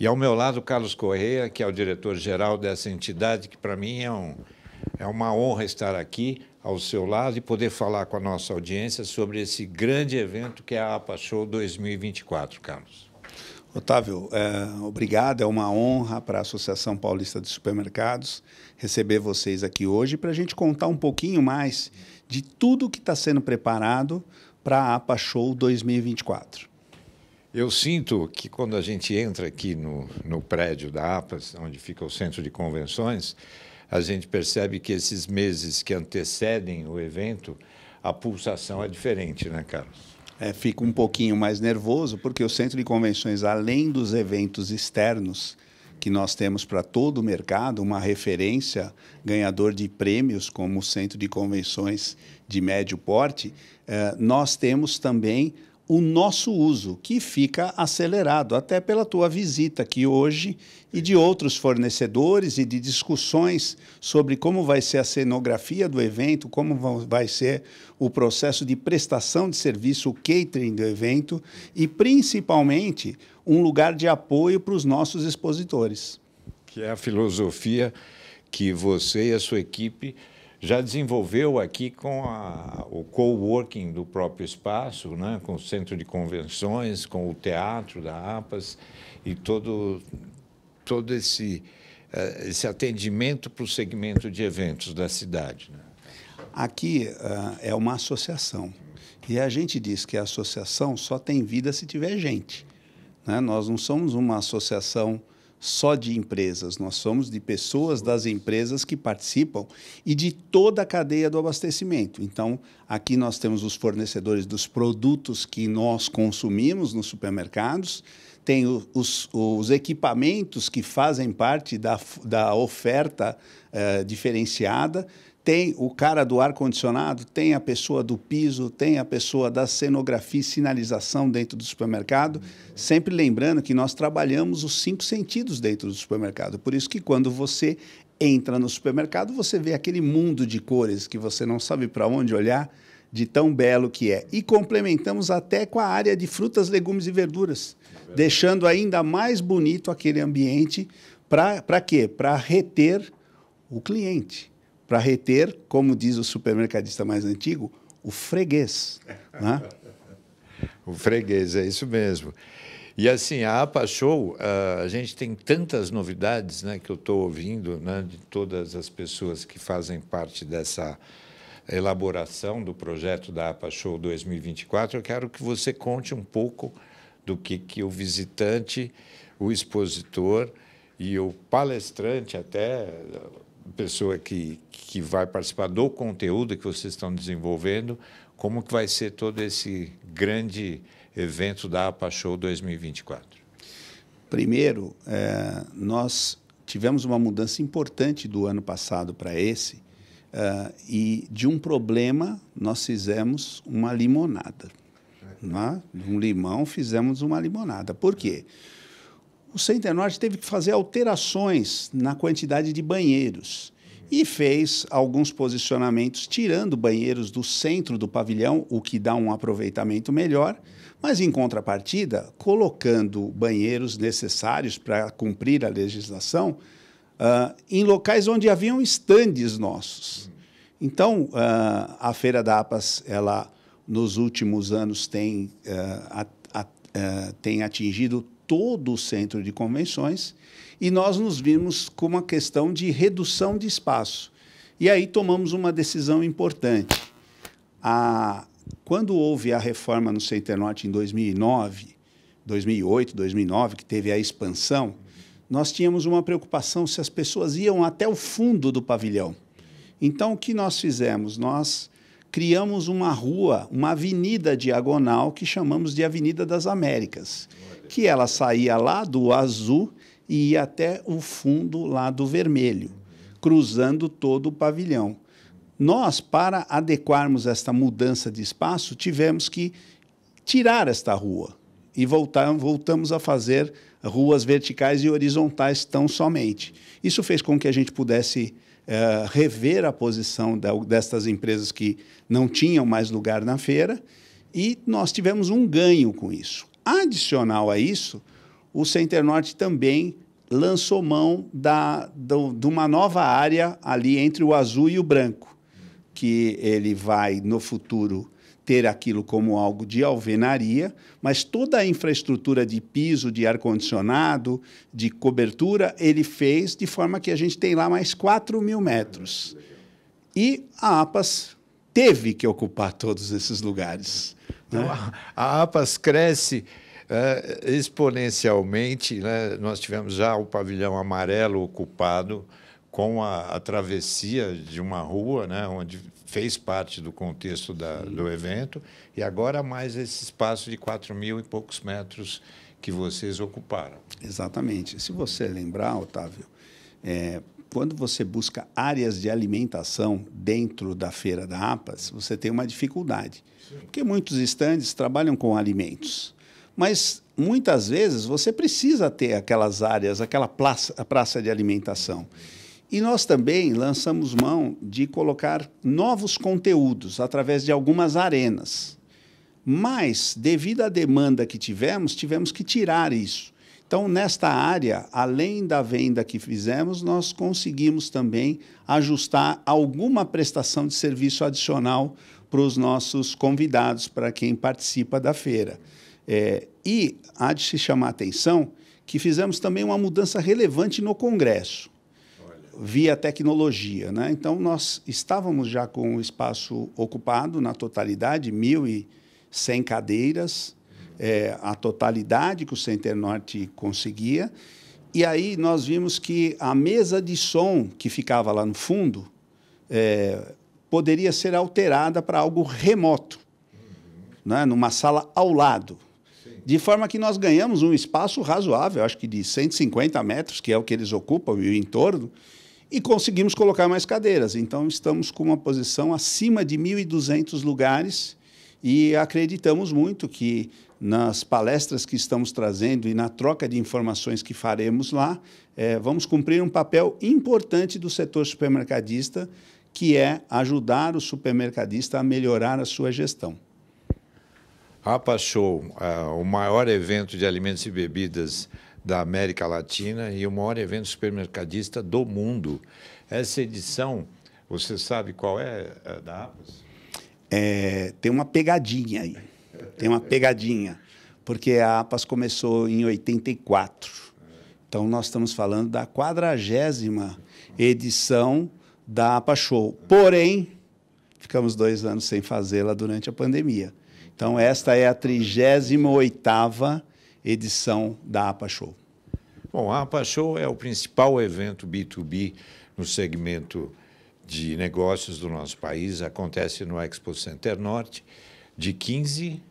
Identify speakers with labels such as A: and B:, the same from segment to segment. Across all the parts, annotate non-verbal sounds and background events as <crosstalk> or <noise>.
A: E ao meu lado, Carlos Correia, que é o diretor-geral dessa entidade, que para mim é, um, é uma honra estar aqui ao seu lado e poder falar com a nossa audiência sobre esse grande evento que é a APA Show 2024, Carlos.
B: Otávio, é, obrigado. É uma honra para a Associação Paulista de Supermercados receber vocês aqui hoje para a gente contar um pouquinho mais de tudo que está sendo preparado para a APA Show 2024. Eu
A: sinto que quando a gente entra aqui no, no prédio da APAS, onde fica o centro de convenções, a gente percebe que esses meses que antecedem o evento,
B: a pulsação é diferente, né, Carlos? É, fico um pouquinho mais nervoso, porque o centro de convenções, além dos eventos externos, que nós temos para todo o mercado, uma referência ganhador de prêmios como o Centro de Convenções de Médio Porte, eh, nós temos também o nosso uso, que fica acelerado, até pela tua visita aqui hoje e de outros fornecedores e de discussões sobre como vai ser a cenografia do evento, como vai ser o processo de prestação de serviço, o catering do evento e, principalmente, um lugar de apoio para os nossos expositores.
A: Que é a filosofia que você e a sua equipe já desenvolveu aqui com a, o coworking do próprio espaço, né, com o centro de convenções, com o teatro da APAS e todo, todo esse, eh, esse
B: atendimento para o segmento de eventos da cidade. Né? Aqui uh, é uma associação. E a gente diz que a associação só tem vida se tiver gente. Né? Nós não somos uma associação só de empresas, nós somos de pessoas das empresas que participam e de toda a cadeia do abastecimento. Então, aqui nós temos os fornecedores dos produtos que nós consumimos nos supermercados, tem os, os equipamentos que fazem parte da, da oferta eh, diferenciada, tem o cara do ar-condicionado, tem a pessoa do piso, tem a pessoa da cenografia e sinalização dentro do supermercado. Sempre lembrando que nós trabalhamos os cinco sentidos dentro do supermercado. Por isso que quando você entra no supermercado, você vê aquele mundo de cores que você não sabe para onde olhar, de tão belo que é. E complementamos até com a área de frutas, legumes e verduras, é deixando ainda mais bonito aquele ambiente. Para quê? Para reter o cliente para reter, como diz o supermercadista mais antigo, o freguês. <laughs> Né? o freguês, é isso mesmo.
A: E assim, a APA Show, ah, a gente tem tantas novidades né, que eu estou ouvindo né, de todas as pessoas que fazem parte dessa elaboração do projeto da APA Show 2024. Eu quero que você conte um pouco do que, que o visitante, o expositor e o palestrante até pessoa que, que vai participar do conteúdo que vocês estão desenvolvendo, como que vai ser todo esse grande evento da APA Show 2024?
B: Primeiro, é, nós tivemos uma mudança importante do ano passado para esse, é, e de um problema nós fizemos uma limonada. É. Né? De um limão fizemos uma limonada. Por quê? o Norte teve que fazer alterações na quantidade de banheiros e fez alguns posicionamentos tirando banheiros do centro do pavilhão, o que dá um aproveitamento melhor, mas em contrapartida, colocando banheiros necessários para cumprir a legislação uh, em locais onde haviam estandes nossos. Então, uh, a Feira da APAS, ela, nos últimos anos, tem, uh, a, a, tem atingido todo o centro de convenções e nós nos vimos com uma questão de redução de espaço. E aí tomamos uma decisão importante. A, quando houve a reforma no Centro Norte em 2009, 2008, 2009, que teve a expansão, nós tínhamos uma preocupação se as pessoas iam até o fundo do pavilhão. Então, o que nós fizemos? Nós criamos uma rua, uma avenida diagonal que chamamos de Avenida das Américas que ela saía lá do azul e ia até o fundo lá do vermelho, cruzando todo o pavilhão. Nós, para adequarmos esta mudança de espaço, tivemos que tirar esta rua e voltar, voltamos a fazer ruas verticais e horizontais tão somente. Isso fez com que a gente pudesse eh, rever a posição da, destas empresas que não tinham mais lugar na feira e nós tivemos um ganho com isso. Adicional a isso, o Center Norte também lançou mão da, do, de uma nova área ali entre o azul e o branco, que ele vai no futuro ter aquilo como algo de alvenaria, mas toda a infraestrutura de piso, de ar-condicionado, de cobertura, ele fez de forma que a gente tem lá mais 4 mil metros. E a APAS teve que ocupar todos esses lugares. Né? Então, a APAS cresce eh,
A: exponencialmente. Né? Nós tivemos já o pavilhão amarelo ocupado com a, a travessia de uma rua, né? onde fez parte do contexto da, do evento, e agora mais esse espaço de 4 mil e poucos metros
B: que vocês ocuparam. Exatamente. Se você lembrar, Otávio, é, quando você busca áreas de alimentação dentro da feira da APAS, você tem uma dificuldade. Sim. Porque muitos estandes trabalham com alimentos. Mas muitas vezes você precisa ter aquelas áreas, aquela praça, praça de alimentação. E nós também lançamos mão de colocar novos conteúdos através de algumas arenas. Mas, devido à demanda que tivemos, tivemos que tirar isso. Então, nesta área, além da venda que fizemos, nós conseguimos também ajustar alguma prestação de serviço adicional para os nossos convidados, para quem participa da feira. É, e há de se chamar a atenção que fizemos também uma mudança relevante no Congresso, Olha. via tecnologia. Né? Então, nós estávamos já com o espaço ocupado na totalidade, 1.100 cadeiras, é, a totalidade que o Center Norte conseguia. E aí nós vimos que a mesa de som que ficava lá no fundo é, poderia ser alterada para algo remoto, uhum. né, numa sala ao lado. De forma que nós ganhamos um espaço razoável, acho que de 150 metros, que é o que eles ocupam e o entorno, e conseguimos colocar mais cadeiras. Então, estamos com uma posição acima de 1.200 lugares e acreditamos muito que nas palestras que estamos trazendo e na troca de informações que faremos lá, é, vamos cumprir um papel importante do setor supermercadista, que é ajudar o supermercadista a melhorar a sua gestão.
A: APA Show, é, o maior evento de alimentos e bebidas da América Latina e o maior evento supermercadista do mundo. Essa edição, você sabe qual é, é da APAS?
B: é, tem uma pegadinha aí. Tem uma pegadinha. Porque a APAS começou em 84. Então, nós estamos falando da quadragésima edição da APA Show. Porém, ficamos dois anos sem fazê-la durante a pandemia. Então, esta é a 38ª edição da APA Show. Bom, a APA Show é o principal evento B2B
A: no segmento de negócios do nosso país acontece no Expo Center
B: Norte, de 15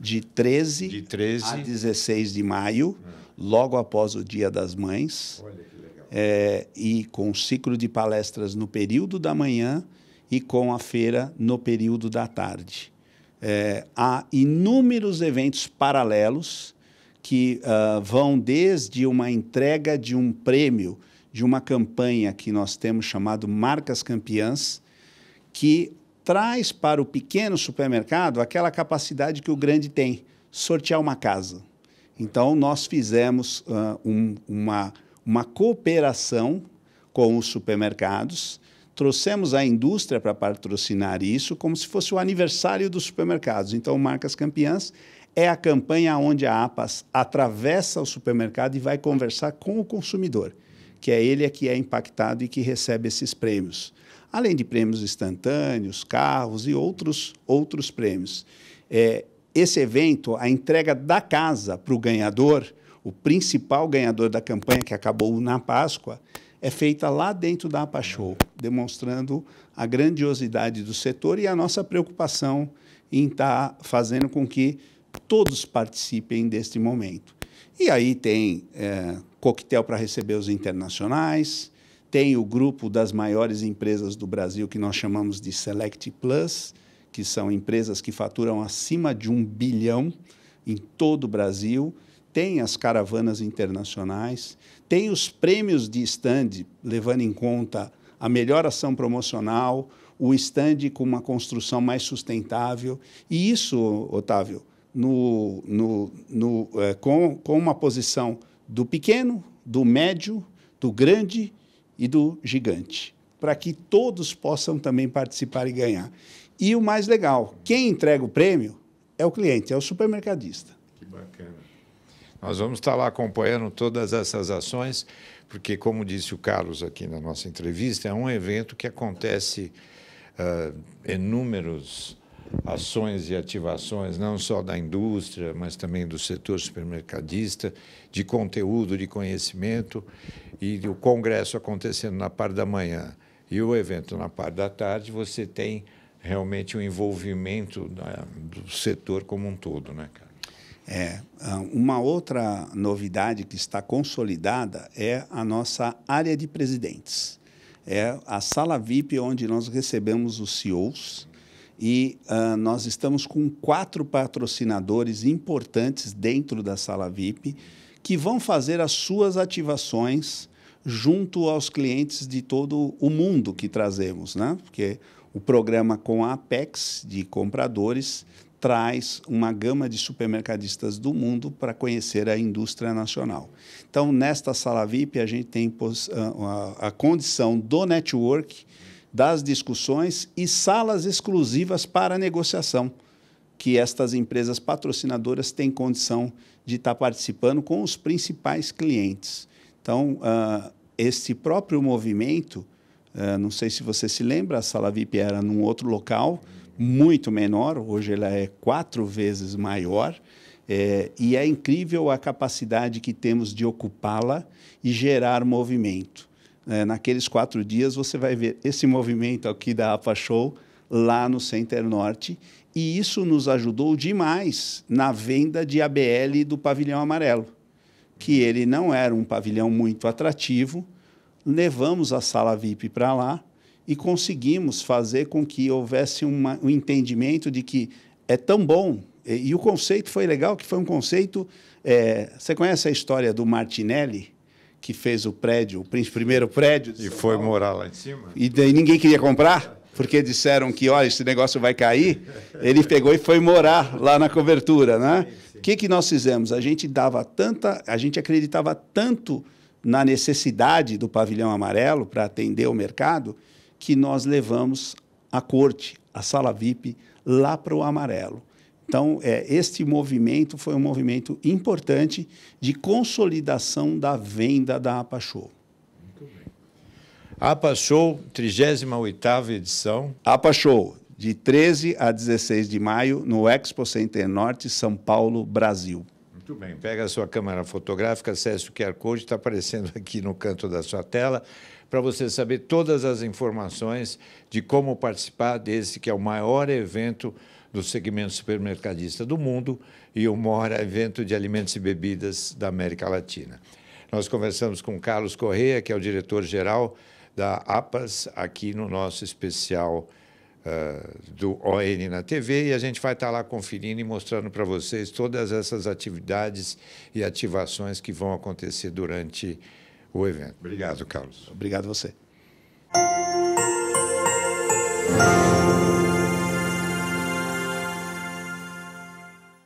B: de 13, de 13, a 16 de maio, ah. logo após o Dia das Mães. Olha que legal. É, e com ciclo de palestras no período da manhã e com a feira no período da tarde. É, há inúmeros eventos paralelos que uh, vão desde uma entrega de um prêmio de uma campanha que nós temos chamado Marcas Campeãs, que traz para o pequeno supermercado aquela capacidade que o grande tem, sortear uma casa. Então, nós fizemos uh, um, uma, uma cooperação com os supermercados, trouxemos a indústria para patrocinar isso, como se fosse o aniversário dos supermercados. Então, Marcas Campeãs é a campanha onde a APAS atravessa o supermercado e vai conversar com o consumidor que é ele é que é impactado e que recebe esses prêmios. Além de prêmios instantâneos, carros e outros, outros prêmios. É, esse evento, a entrega da casa para o ganhador, o principal ganhador da campanha, que acabou na Páscoa, é feita lá dentro da Apachou, demonstrando a grandiosidade do setor e a nossa preocupação em estar tá fazendo com que todos participem deste momento. E aí tem é, coquetel para receber os internacionais, tem o grupo das maiores empresas do Brasil, que nós chamamos de Select Plus, que são empresas que faturam acima de um bilhão em todo o Brasil, tem as caravanas internacionais, tem os prêmios de stand, levando em conta a melhor ação promocional, o stand com uma construção mais sustentável. E isso, Otávio, no, no, no, é, com, com uma posição do pequeno, do médio, do grande e do gigante, para que todos possam também participar e ganhar. E o mais legal, quem entrega o prêmio é o cliente, é o supermercadista. Que bacana. Nós
A: vamos estar lá acompanhando todas essas ações, porque, como disse o Carlos aqui na nossa entrevista, é um evento que acontece uh, ah, em números ações e ativações, não só da indústria, mas também do setor supermercadista, de conteúdo, de conhecimento, e o congresso acontecendo na parte da manhã e o evento na parte da tarde, você tem realmente o um envolvimento
B: da, do setor como um todo, né, cara? É, ah, uma outra novidade que está consolidada é a nossa área de presidentes. É a sala VIP onde nós recebemos os CEOs e uh, nós estamos com quatro patrocinadores importantes dentro da sala VIP que vão fazer as suas ativações junto aos clientes de todo o mundo que trazemos, né? Porque o programa com a Apex de compradores traz uma gama de supermercadistas do mundo para conhecer a indústria nacional. Então, nesta sala VIP, a gente tem ah, a, a condição do network das discussões e salas exclusivas para negociação, que estas empresas patrocinadoras têm condição de estar participando com os principais clientes. Então, uh, ah, esse próprio movimento, uh, não sei se você se lembra, a sala VIP era num outro local, muito menor, hoje ela é quatro vezes maior. É, e é incrível a capacidade que temos de ocupá-la e gerar movimento é, naqueles quatro dias você vai ver esse movimento aqui da APA Show lá no Center Norte. E isso nos ajudou demais na venda de ABL do pavilhão amarelo, que ele não era um pavilhão muito atrativo. Levamos a sala VIP para lá e conseguimos fazer com que houvesse uma, um entendimento de que é tão bom. E, e, o conceito foi legal, que foi um conceito. É, você conhece a história do Martinelli? que fez o prédio, o primeiro prédio. E foi Paulo. morar lá em cima. E daí ninguém queria comprar, porque disseram que, olha, esse negócio vai cair. Ele pegou e foi morar lá na cobertura, né? O que, que nós fizemos? A gente dava tanta, a gente acreditava tanto na necessidade do pavilhão amarelo para atender o mercado que nós levamos a corte, a sala VIP, lá para o amarelo. Então, é, este movimento foi um movimento importante de consolidação da venda da APA Show. Muito bem.
A: APA Show, 38ª edição.
B: APA Show, de 13 a 16 de maio, no Expo Center Norte, São Paulo, Brasil. Muito bem. Pega a sua câmera fotográfica, acesse o QR Code, está aparecendo <laughs> aqui no canto da sua tela para você saber
A: todas as informações de como participar desse que é o maior evento do segmento supermercadista do mundo e o maior evento de alimentos e bebidas da América Latina. Nós conversamos com Carlos Correia, que é o diretor-geral da APAS, aqui no nosso especial uh, do ON na TV, e a gente vai estar lá conferindo e mostrando para vocês todas essas atividades e ativações que vão acontecer durante o evento. Obrigado, Carlos. Obrigado a você.